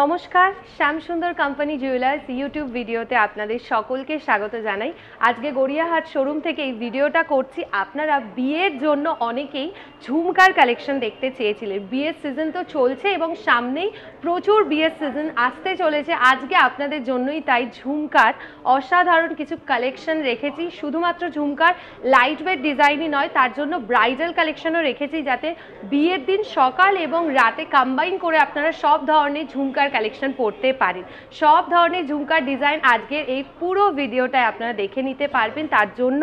নমস্কার Shyamsundar company jewellers YouTube ভিডিওতে আপনাদের সকলকে স্বাগত জানাই আজকে গড়িয়াহাট শোরুম থেকে এই ভিডিওটা করছি আপনারা বিয়ের জন্য অনেকেই ঝুমকার কালেকশন দেখতে চেয়েছিলেন বিয়ের সিজন তো চলছে এবং সামনেই প্রচুর বিয়ের সিজন আসতে চলেছে আজকে আপনাদের জন্যই তাই ঝুমকার অসাধারণ কিছু কালেকশন রেখেছি শুধুমাত্র ঝুমকার লাইট ওয়েট ডিজাইনই নয় তার জন্য ব্রাইডাল কালেকশনও রেখেছি যাতে বিয়ের দিন সকাল এবং রাতে কম্বাইন করে আপনারা সব ধরনের ঝুম ঝুমকার কালেকশন পড়তে পারেন সব ধরনের ঝুমকার ডিজাইন আজকের এই পুরো ভিডিওটায় আপনারা দেখে নিতে পারবেন তার জন্য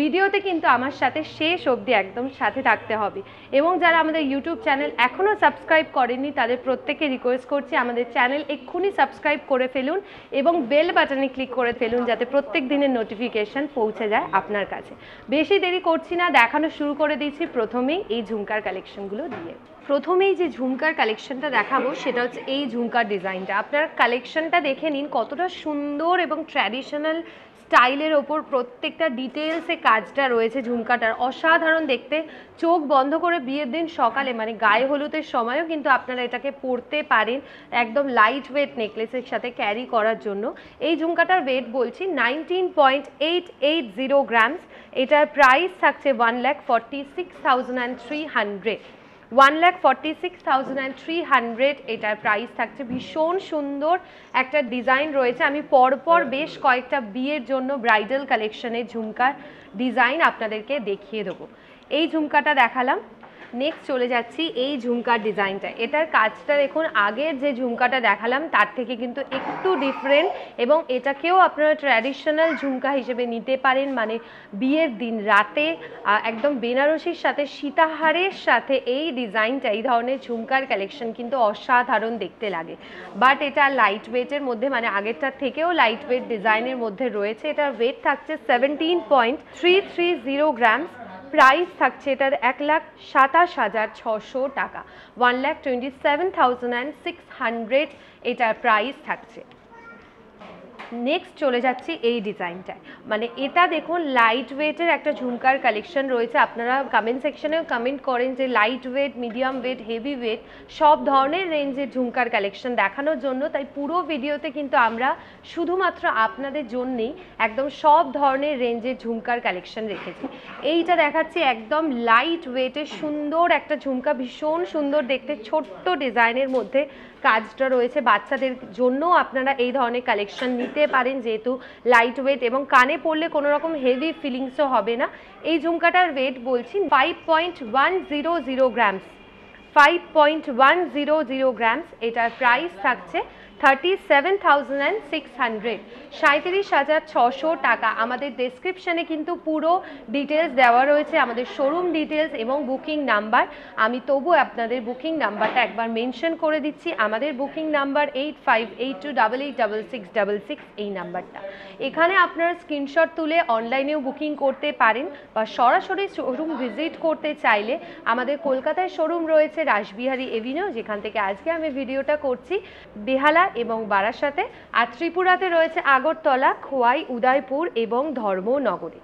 ভিডিওতে কিন্তু আমার সাথে শেষ অবধি একদম সাথে থাকতে হবে এবং যারা আমাদের ইউটিউব চ্যানেল এখনও সাবস্ক্রাইব করেননি তাদের প্রত্যেকে রিকোয়েস্ট করছি আমাদের চ্যানেল এক্ষুনি সাবস্ক্রাইব করে ফেলুন এবং বেল বাটনে ক্লিক করে ফেলুন যাতে প্রত্যেক দিনের নোটিফিকেশান পৌঁছে যায় আপনার কাছে বেশি দেরি করছি না দেখানো শুরু করে দিয়েছি প্রথমেই এই ঝুমকার কালেকশনগুলো দিয়ে প্রথমেই যে ঝুমকার কালেকশনটা দেখাবো সেটা হচ্ছে এই ঝুম ঝুমকার ডিজাইনটা আপনার কালেকশনটা দেখে নিন কতটা সুন্দর এবং ট্র্যাডিশনাল স্টাইলের ওপর প্রত্যেকটা ডিটেলসে কাজটা রয়েছে ঝুমকাটার অসাধারণ দেখতে চোখ বন্ধ করে বিয়ের দিন সকালে মানে গায়ে হলুদের সময়ও কিন্তু আপনারা এটাকে পরতে পারেন একদম লাইট ওয়েট নেকলেসের সাথে ক্যারি করার জন্য এই ঝুমকাটার ওয়েট বলছি nineteen point eight eight zero grams এটার প্রাইস থাকছে one lakh forty six thousand and three hundred one lakh forty six thousand and three hundred এটার প্রাইস থাকছে ভীষণ সুন্দর একটা ডিজাইন রয়েছে আমি পরপর বেশ কয়েকটা বিয়ের জন্য ব্রাইডাল কালেকশনের ঝুমকার ডিজাইন আপনাদেরকে দেখিয়ে দেবো এই ঝুমকাটা দেখালাম নেক্সট চলে যাচ্ছি এই ঝুমকার ডিজাইনটা এটার কাজটা দেখুন আগের যে ঝুমকাটা দেখালাম তার থেকে কিন্তু একটু ডিফারেন্ট এবং এটাকেও আপনারা ট্র্যাডিশনাল ঝুমকা হিসেবে নিতে পারেন মানে বিয়ের দিন রাতে একদম বেনারসির সাথে সীতাহারের সাথে এই ডিজাইনটা এই ধরনের ঝুমকার কালেকশন কিন্তু অসাধারণ দেখতে লাগে বাট এটা লাইট ওয়েটের মধ্যে মানে আগেরটার থেকেও লাইট ওয়েট ডিজাইনের মধ্যে রয়েছে এটার ওয়েট থাকছে seventeen point three three zero grams price থাকছে এটার এক লাখ সাতাশ হাজার ছশো টাকা one lakh twenty seven thousand and six hundred এটার প্রাইস থাকছে নেক্সট চলে যাচ্ছি এই ডিজাইনটায় মানে এটা দেখুন লাইট ওয়েটের একটা ঝুমকার কালেকশন রয়েছে আপনারা কমেন্ট সেকশনেও কমেন্ট করেন যে light weight medium weight heavy weight সব ধরনের রেঞ্জের ঝুমকার কালেকশন দেখানোর জন্য তাই পুরো ভিডিওতে কিন্তু আমরা শুধুমাত্র আপনাদের জন্যেই একদম সব ধরনের রেঞ্জের ঝুমকার কালেকশন রেখেছি এইটা দেখাচ্ছি একদম লাইট ওয়েটের সুন্দর একটা ঝুমকা ভীষণ সুন্দর দেখতে ছোট্ট ডিজাইনের মধ্যে কাজটা রয়েছে বাচ্চাদের জন্য আপনারা এই ধরনের কালেকশন নিতে নিতে পারেন যেহেতু লাইট ওয়েট এবং কানে পড়লে কোনো রকম হেভি ফিলিংসও হবে না এই ঝুমকাটার ওয়েট বলছি five point one zero zero grams five point one zero zero grams এটার প্রাইস থাকছে thirty seven thousand and six hundred সাঁত্রিশ হাজার ছশো টাকা আমাদের ডেসক্রিপশানে কিন্তু পুরো ডিটেলস দেওয়া রয়েছে আমাদের শোরুম ডিটেলস এবং বুকিং নাম্বার আমি তবু আপনাদের বুকিং নাম্বারটা একবার মেনশন করে দিচ্ছি আমাদের booking number eight five eight two double eight double six double six এই নাম্বারটা এখানে আপনারা স্ক্রিনশট তুলে অনলাইনেও বুকিং করতে পারেন বা সরাসরি শোরুম ভিজিট করতে চাইলে আমাদের কলকাতায় শোরুম রয়েছে রাসবিহারী এভিনিউ যেখান থেকে আজকে আমি ভিডিওটা করছি বেহালা এবং বারাসাতে আর ত্রিপুরাতে রয়েছে আগরতলা খোয়াই উদয়পুর এবং ধর্মনগরী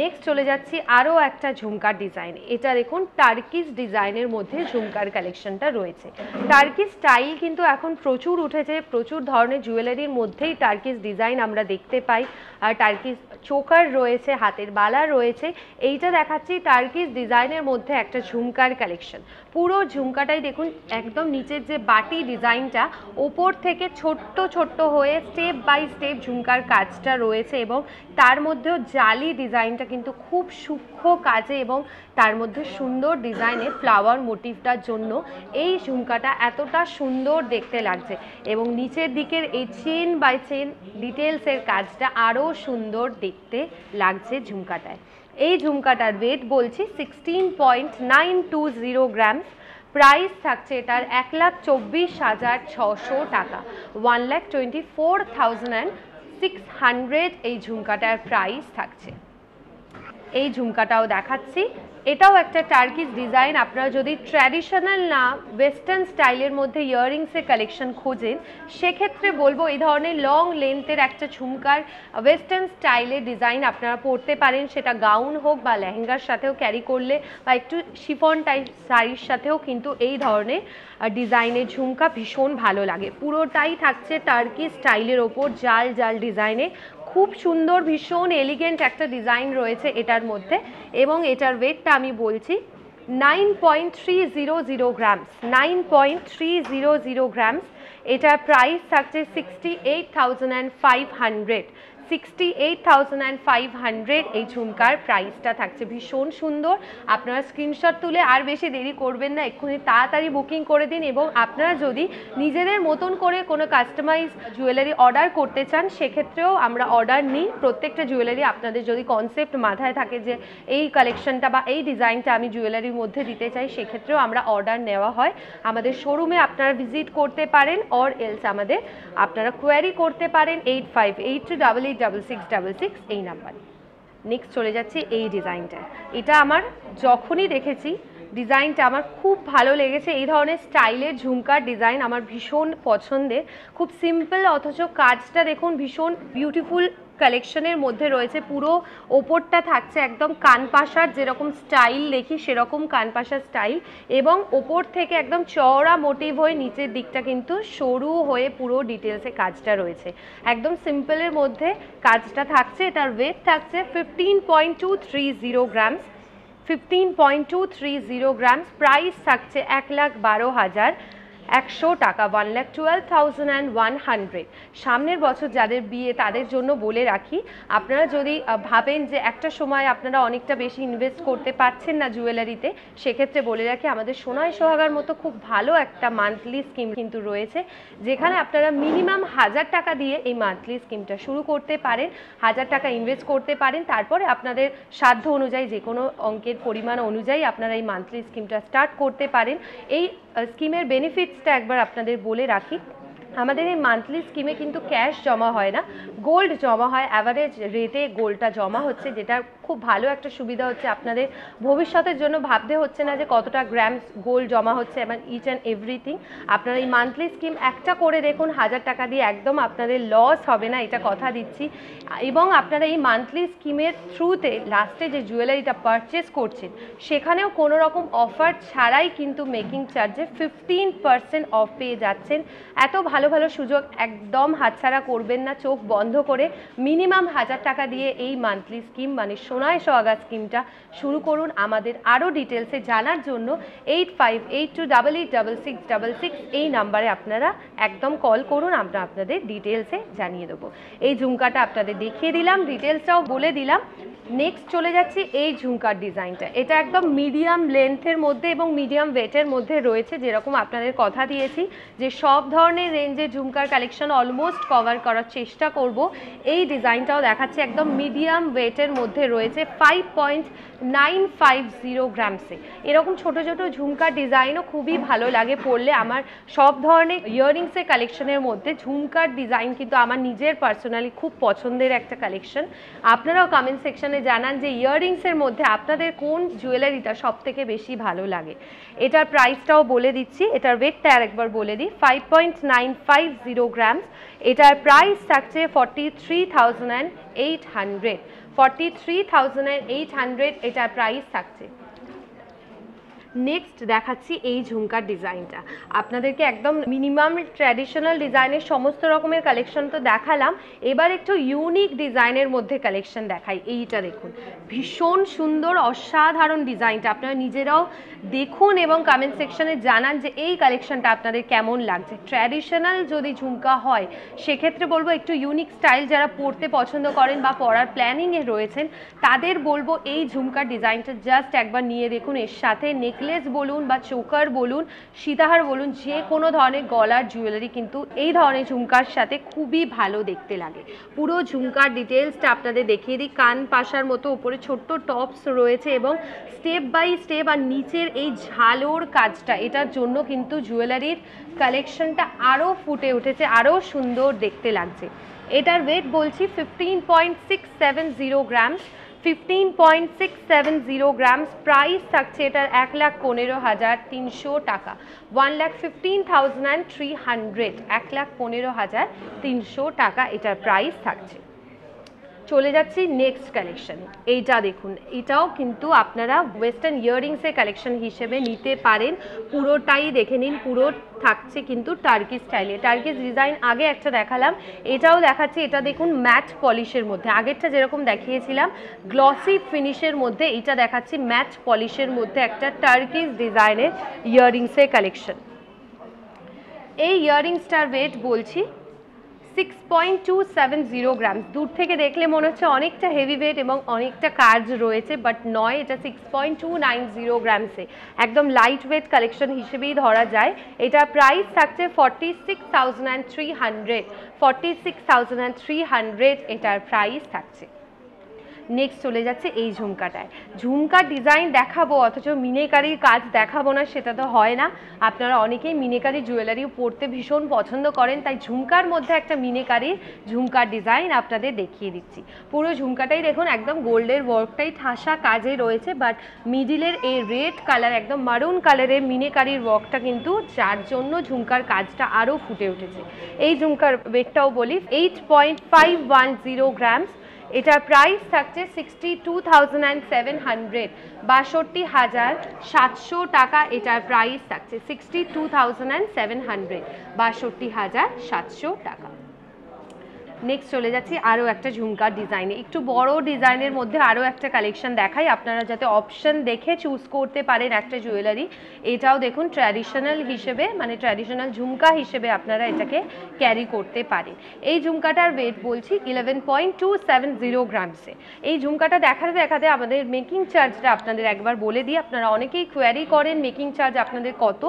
নেক্সট চলে যাচ্ছি আরও একটা ঝুমকার ডিজাইন এটা দেখুন টার্কিস ডিজাইনের মধ্যে ঝুমকার কালেকশনটা রয়েছে টার্কিস স্টাইল কিন্তু এখন প্রচুর উঠেছে প্রচুর ধরনের জুয়েলারির মধ্যেই টার্কিস ডিজাইন আমরা দেখতে পাই আর টার্কিস চোকার রয়েছে হাতের বালা রয়েছে এইটা দেখাচ্ছি টার্কিস ডিজাইনের মধ্যে একটা ঝুমকার কালেকশন পুরো ঝুমকাটাই দেখুন একদম নিচের যে বাটি ডিজাইনটা ওপর থেকে ছোট্ট ছোট্ট হয়ে স্টেপ বাই স্টেপ ঝুমকার কাজটা রয়েছে এবং তার মধ্যেও জালি ডিজাইন ডিজাইনটা কিন্তু খুব সূক্ষ্ম কাজে এবং তার মধ্যে সুন্দর ডিজাইনে ফ্লাওয়ার মোটিভটার জন্য এই ঝুমকাটা এতটা সুন্দর দেখতে লাগছে এবং নিচের দিকের এই চেন বাই চেন ডিটেলসের কাজটা আরও সুন্দর দেখতে লাগছে ঝুমকাটায় এই ঝুমকাটার ওয়েট বলছি sixteen point nine two zero gram price থাকছে এটার এক লাখ চব্বিশ হাজার ছশো টাকা one lakh twenty four thousand and six hundred এই ঝুমকাটার প্রাইস থাকছে এই ঝুমকাটাও দেখাচ্ছি এটাও একটা টার্কিস ডিজাইন আপনারা যদি ট্র্যাডিশনাল না ওয়েস্টার্ন স্টাইলের মধ্যে ইয়ারিংসের কালেকশন খোঁজেন সেক্ষেত্রে বলবো এই ধরনের লং লেন্থের একটা ঝুমকার ওয়েস্টার্ন স্টাইলের ডিজাইন আপনারা পরতে পারেন সেটা গাউন হোক বা লেহেঙ্গার সাথেও ক্যারি করলে বা একটু শিফন টাইপ শাড়ির সাথেও কিন্তু এই ধরনের ডিজাইনের ঝুমকা ভীষণ ভালো লাগে পুরোটাই থাকছে টার্কি স্টাইলের ওপর জাল জাল ডিজাইনে খুব সুন্দর ভীষণ এলিগেন্ট একটা ডিজাইন রয়েছে এটার মধ্যে এবং এটার ওয়েটটা আমি বলছি nine point three zero zero grams nine point three zero zero grams এটার প্রাইস থাকছে sixty eight thousand and five hundred sixty eight thousand and five hundred এই ঝুমকার প্রাইসটা থাকছে ভীষণ সুন্দর আপনারা স্ক্রিনশট তুলে আর বেশি দেরি করবেন না এক্ষুনি তাড়াতাড়ি বুকিং করে দিন এবং আপনারা যদি নিজেদের মতন করে কোনো কাস্টমাইজ জুয়েলারি অর্ডার করতে চান সেক্ষেত্রেও আমরা অর্ডার নিই প্রত্যেকটা জুয়েলারি আপনাদের যদি কনসেপ্ট মাথায় থাকে যে এই কালেকশনটা বা এই ডিজাইনটা আমি জুয়েলারির মধ্যে দিতে চাই সেক্ষেত্রেও আমরা অর্ডার নেওয়া হয় আমাদের শোরুমে আপনারা ভিজিট করতে পারেন অর এলস আমাদের আপনারা কোয়ারি করতে পারেন eight five eight two double eight double six double six এই নাম্বারে নেক্সট চলে যাচ্ছে এই ডিজাইনটা এটা আমার যখনই দেখেছি ডিজাইনটা আমার খুব ভালো লেগেছে এই ধরনের স্টাইলের ঝুমকার ডিজাইন আমার ভীষণ পছন্দের খুব সিম্পল অথচ কাজটা দেখুন ভীষণ বিউটিফুল কালেকশনের মধ্যে রয়েছে পুরো ওপরটা থাকছে একদম কানপাশার যেরকম স্টাইল দেখি সেরকম কানপাশার স্টাইল এবং ওপর থেকে একদম চওড়া মোটিভ হয়ে নিচের দিকটা কিন্তু সরু হয়ে পুরো ডিটেলসে কাজটা রয়েছে একদম সিম্পলের মধ্যে কাজটা থাকছে এটার ওয়েট থাকছে fifteen point two three zero grams fifteen point two three zero grams price থাকছে এক লাখ বারো হাজার একশো টাকা one lakh twelve thousand and one hundred সামনের বছর যাদের বিয়ে তাদের জন্য বলে রাখি আপনারা যদি ভাবেন যে একটা সময় আপনারা অনেকটা বেশি ইনভেস্ট করতে পারছেন না জুয়েলারিতে সেক্ষেত্রে বলে রাখি আমাদের সোনায় সোহাগার মতো খুব ভালো একটা মান্থলি স্কিম কিন্তু রয়েছে যেখানে আপনারা মিনিমাম হাজার টাকা দিয়ে এই মান্থলি স্কিমটা শুরু করতে পারেন হাজার টাকা ইনভেস্ট করতে পারেন তারপরে আপনাদের সাধ্য অনুযায়ী যে কোনো অঙ্কের পরিমাণ অনুযায়ী আপনারা এই মান্থলি স্কিমটা স্টার্ট করতে পারেন এই স্কিমের বেনিফিটসটা একবার আপনাদের বলে রাখি আমাদের এই মান্থলি স্কিমে কিন্তু ক্যাশ জমা হয় না গোল্ড জমা হয় অ্যাভারেজ রেটে গোল্ডটা জমা হচ্ছে যেটা খুব ভালো একটা সুবিধা হচ্ছে আপনাদের ভবিষ্যতের জন্য ভাবতে হচ্ছে না যে কতটা গ্রাম গোল্ড জমা হচ্ছে এবং ইচ অ্যান্ড এভরিথিং আপনারা এই মান্থলি স্কিম একটা করে দেখুন হাজার টাকা দিয়ে একদম আপনাদের লস হবে না এটা কথা দিচ্ছি এবং আপনারা এই মান্থলি স্কিমের থ্রুতে লাস্টে যে জুয়েলারিটা পারচেস করছেন সেখানেও কোনো রকম অফার ছাড়াই কিন্তু মেকিং চার্জে ফিফটিন পার্সেন্ট অফ পেয়ে যাচ্ছেন এত ভালো ভালো সুযোগ একদম হাতছাড়া করবেন না চোখ বন্ধ করে মিনিমাম হাজার টাকা দিয়ে এই মান্থলি স্কিম মানে সোনায় সোয়াগা স্কিমটা শুরু করুন আমাদের আরও ডিটেলসে জানার জন্য eight five eight two double eight double six double six এই নাম্বারে আপনারা একদম কল করুন আমরা আপনাদের ডিটেলসে জানিয়ে দেবো এই ঝুমকাটা আপনাদের দেখিয়ে দিলাম ডিটেলসটাও বলে দিলাম নেক্সট চলে যাচ্ছি এই ঝুমকার ডিজাইনটা এটা একদম মিডিয়াম লেন্থের মধ্যে এবং মিডিয়াম ওয়েটের মধ্যে রয়েছে যেরকম আপনাদের কথা দিয়েছি যে সব ধরনের রেঞ্জ যে ঝুমকার কালেকশন অলমোস্ট কভার করার চেষ্টা করব এই ডিজাইনটাও দেখাচ্ছে একদম মিডিয়াম ওয়েটের মধ্যে রয়েছে five point nine five zero গ্রামসে এরকম ছোট ছোট ঝুমকার ডিজাইনও খুবই ভালো লাগে পড়লে আমার সব ধরনের ইয়াররিংসের কালেকশনের মধ্যে ঝুমকার ডিজাইন কিন্তু আমার নিজের পার্সোনালি খুব পছন্দের একটা কালেকশন আপনারাও কমেন্ট সেকশনে জানান যে ইয়াররিংসের মধ্যে আপনাদের কোন জুয়েলারিটা সব থেকে বেশি ভালো লাগে এটার প্রাইসটাও বলে দিচ্ছি এটার ওয়েটটা আরেকবার বলে দিই five point nine five zero grams এটার প্রাইস থাকছে forty three thousand and eight hundred forty three thousand and eight hundred এটার প্রাইস থাকছে নেক্সট দেখাচ্ছি এই ঝুমকার ডিজাইনটা আপনাদেরকে একদম মিনিমাম ট্র্যাডিশনাল ডিজাইনের সমস্ত রকমের কালেকশন তো দেখালাম এবার একটু ইউনিক ডিজাইনের মধ্যে কালেকশন দেখাই এইটা দেখুন ভীষণ সুন্দর অসাধারণ ডিজাইনটা আপনারা নিজেরাও দেখুন এবং কমেন্ট সেকশনে জানান যে এই কালেকশনটা আপনাদের কেমন লাগছে ট্র্যাডিশনাল যদি ঝুমকা হয় সেক্ষেত্রে বলবো একটু ইউনিক স্টাইল যারা পড়তে পছন্দ করেন বা পড়ার প্ল্যানিংয়ে রয়েছেন তাদের বলবো এই ঝুমকার ডিজাইনটা জাস্ট একবার নিয়ে দেখুন এর সাথে নেকলে নেকলেস বলুন বা চোকার বলুন সীতাহার বলুন যে কোনো ধরনের গলার জুয়েলারি কিন্তু এই ধরনের ঝুমকার সাথে খুবই ভালো দেখতে লাগে পুরো ঝুমকার ডিটেলসটা আপনাদের দেখিয়ে দিই কান পাশার মতো উপরে ছোট্ট টপস রয়েছে এবং স্টেপ বাই স্টেপ আর নিচের এই ঝালোর কাজটা এটার জন্য কিন্তু জুয়েলারির কালেকশনটা আরও ফুটে উঠেছে আরও সুন্দর দেখতে লাগছে এটার ওয়েট বলছি fifteen point six seven zero grams fifteen point six seven zero grams price থাকছে এটার এক লাখ পনেরো হাজার তিনশো টাকা one lakh fifteen thousand three hundred এক লাখ পনেরো হাজার তিনশো টাকা এটার প্রাইস থাকছে চলে যাচ্ছি নেক্সট কালেকশন এইটা দেখুন এটাও কিন্তু আপনারা ওয়েস্টার্ন ইয়াররিংসের কালেকশন হিসেবে নিতে পারেন পুরোটাই দেখে নিন পুরো থাকছে কিন্তু টার্কি স্টাইলে টার্কিস ডিজাইন আগে একটা দেখালাম এটাও দেখাচ্ছি এটা দেখুন ম্যাচ পলিশের মধ্যে আগেরটা যেরকম দেখিয়েছিলাম গ্লসি ফিনিশের মধ্যে এটা দেখাচ্ছি ম্যাচ পলিশের মধ্যে একটা টার্কিস ডিজাইনের ইয়াররিংসের কালেকশন এই ইয়ারিংসটার ওয়েট বলছি six point two seven zero grams দূর থেকে দেখলে মনে হচ্ছে অনেকটা হেভি ওয়েট এবং অনেকটা কাজ রয়েছে বাট নয় এটা six point two nine zero গ্রামসে একদম লাইট ওয়েট কালেকশন হিসেবেই ধরা যায় এটা প্রাইস থাকছে forty six thousand and three hundred forty six thousand three hundred এটার প্রাইস থাকছে নেক্সট চলে যাচ্ছে এই ঝুমকাটায় ঝুমকার ডিজাইন দেখাবো অথচ মিনেকারির কাজ দেখাবো না সেটা তো হয় না আপনারা অনেকেই মিনেকারি জুয়েলারি পরতে ভীষণ পছন্দ করেন তাই ঝুমকার মধ্যে একটা মিনেকারির ঝুমকার ডিজাইন আপনাদের দেখিয়ে দিচ্ছি পুরো ঝুমকাটাই দেখুন একদম গোল্ডের ওয়ার্কটাই ঠাসা কাজে রয়েছে বাট মিডিলের এই রেড কালার একদম মারুন কালারের মিনেকারির ওয়ার্কটা কিন্তু যার জন্য ঝুমকার কাজটা আরও ফুটে উঠেছে এই ঝুমকার ওয়েটটাও বলি eight point five one zero grams এটার প্রাইস থাকছে sixty two thousand and seven hundred বাষট্টি হাজার সাতশো টাকা এটার প্রাইস থাকছে sixty two thousand and seven hundred বাষট্টি হাজার সাতশো টাকা নেক্সট চলে যাচ্ছি আরও একটা ঝুমকার ডিজাইনে একটু বড় ডিজাইনের মধ্যে আরও একটা কালেকশন দেখাই আপনারা যাতে অপশন দেখে চুজ করতে পারেন একটা জুয়েলারি এটাও দেখুন ট্র্যাডিশনাল হিসেবে মানে ট্র্যাডিশনাল ঝুমকা হিসেবে আপনারা এটাকে ক্যারি করতে পারেন এই ঝুমকাটার ওয়েট বলছি eleven point two seven zero গ্রামসে এই ঝুমকাটা দেখাতে দেখাতে আমাদের মেকিং চার্জটা আপনাদের একবার বলে দিই আপনারা অনেকেই কোয়ারি করেন মেকিং চার্জ আপনাদের কত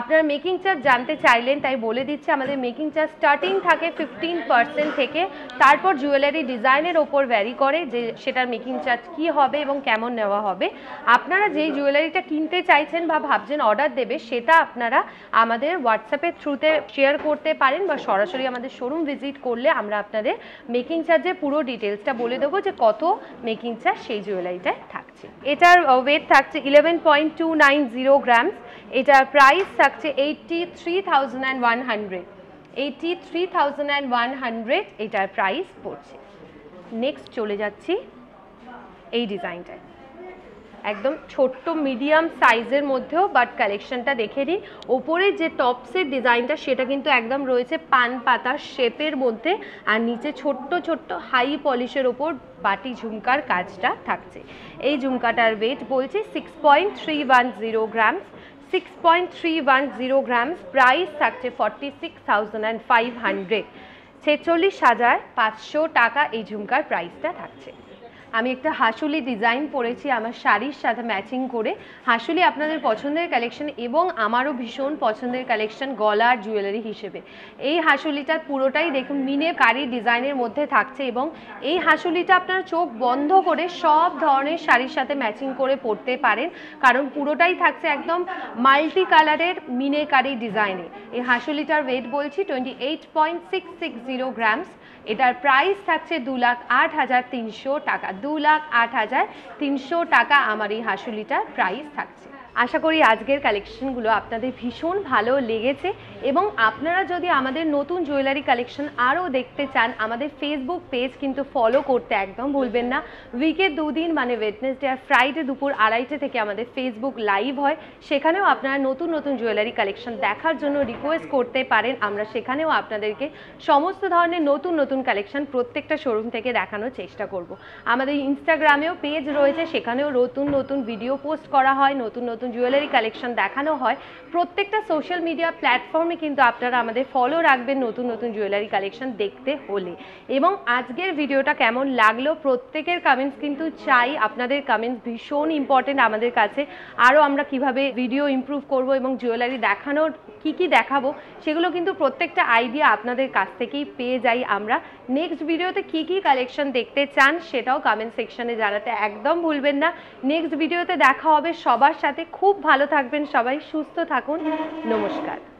আপনারা মেকিং চার্জ জানতে চাইলেন তাই বলে দিচ্ছে আমাদের মেকিং চার্জ স্টার্টিং থাকে ফিফটিন পার্সেন্ট থেকে থাকে তারপর জুয়েলারি ডিজাইনের ওপর ভ্যারি করে যে সেটার মেকিং চার্জ কী হবে এবং কেমন নেওয়া হবে আপনারা যেই জুয়েলারিটা কিনতে চাইছেন বা ভাবছেন অর্ডার দেবে সেটা আপনারা আমাদের হোয়াটসঅ্যাপের থ্রুতে শেয়ার করতে পারেন বা সরাসরি আমাদের শোরুম ভিজিট করলে আমরা আপনাদের মেকিং চার্জের পুরো ডিটেলসটা বলে দেবো যে কত মেকিং চার্জ সেই জুয়েলারিটায় থাকছে এটার ওয়েট থাকছে eleven point two nine zero grams এটার প্রাইস থাকছে eighty three thousand and one hundred eighty three thousand and one hundred এটার প্রাইস পড়ছে নেক্সট চলে যাচ্ছি এই ডিজাইনটায় একদম ছোট্ট মিডিয়াম সাইজের মধ্যেও বাট কালেকশনটা দেখে নিই ওপরে যে টপসের ডিজাইনটা সেটা কিন্তু একদম রয়েছে পান পাতার শেপের মধ্যে আর নিচে ছোট্ট ছোট্ট হাই পলিশের ওপর বাটি ঝুমকার কাজটা থাকছে এই ঝুমকাটার ওয়েট বলছি six point three one zero grams 6.310 grams, price থাকছে 46,500 ছেচল্লিশ হাজার পাঁচশো টাকা এই ঝুমকার প্রাইসটা থাকছে আমি একটা হাসুলি ডিজাইন পরেছি আমার শাড়ির সাথে ম্যাচিং করে হাসুলি আপনাদের পছন্দের কালেকশন এবং আমারও ভীষণ পছন্দের কালেকশন গলার জুয়েলারি হিসেবে এই হাসুলিটার পুরোটাই দেখুন মিনে কারি ডিজাইনের মধ্যে থাকছে এবং এই হাসুলিটা আপনার চোখ বন্ধ করে সব ধরনের শাড়ির সাথে ম্যাচিং করে পরতে পারেন কারণ পুরোটাই থাকছে একদম মাল্টি কালারের মিনেকারি ডিজাইনে এই হাসুলিটার ওয়েট বলছি twenty eight point six six zero grams এটার প্রাইস থাকছে দু লাখ আট হাজার তিনশো টাকা দু লাখ আট হাজার তিনশো টাকা আমার এই হাসুলিটার প্রাইস থাকছে আশা করি আজকের কালেকশনগুলো আপনাদের ভীষণ ভালো লেগেছে এবং আপনারা যদি আমাদের নতুন জুয়েলারি কালেকশন আরও দেখতে চান আমাদের ফেসবুক পেজ কিন্তু ফলো করতে একদম ভুলবেন না উইকে দুদিন মানে ওয়েডনেসডে আর ফ্রাইডে দুপুর আড়াইটে থেকে আমাদের ফেসবুক লাইভ হয় সেখানেও আপনারা নতুন নতুন জুয়েলারি কালেকশন দেখার জন্য রিকোয়েস্ট করতে পারেন আমরা সেখানেও আপনাদেরকে সমস্ত ধরনের নতুন নতুন কালেকশন প্রত্যেকটা শোরুম থেকে দেখানোর চেষ্টা করব। আমাদের ইনস্টাগ্রামেও পেজ রয়েছে সেখানেও নতুন নতুন ভিডিও পোস্ট করা হয় নতুন নতুন নতুন জুয়েলারি কালেকশন দেখানো হয় প্রত্যেকটা সোশ্যাল মিডিয়া প্ল্যাটফর্মে কিন্তু আপনারা আমাদের ফলো রাখবেন নতুন নতুন জুয়েলারি কালেকশন দেখতে হলে এবং আজকের ভিডিওটা কেমন লাগলো প্রত্যেকের কামেন্টস কিন্তু চাই আপনাদের কামেন্টস ভীষণ ইম্পর্টেন্ট আমাদের কাছে আরও আমরা কিভাবে ভিডিও ইম্প্রুভ করব এবং জুয়েলারি দেখানোর কি কি দেখাবো সেগুলো কিন্তু প্রত্যেকটা আইডিয়া আপনাদের কাছ থেকেই পেয়ে যাই আমরা নেক্সট ভিডিওতে কি কি কালেকশন দেখতে চান সেটাও কমেন্ট সেকশনে জানাতে একদম ভুলবেন না নেক্সট ভিডিওতে দেখা হবে সবার সাথে খুব ভালো থাকবেন সবাই সুস্থ থাকুন নমস্কার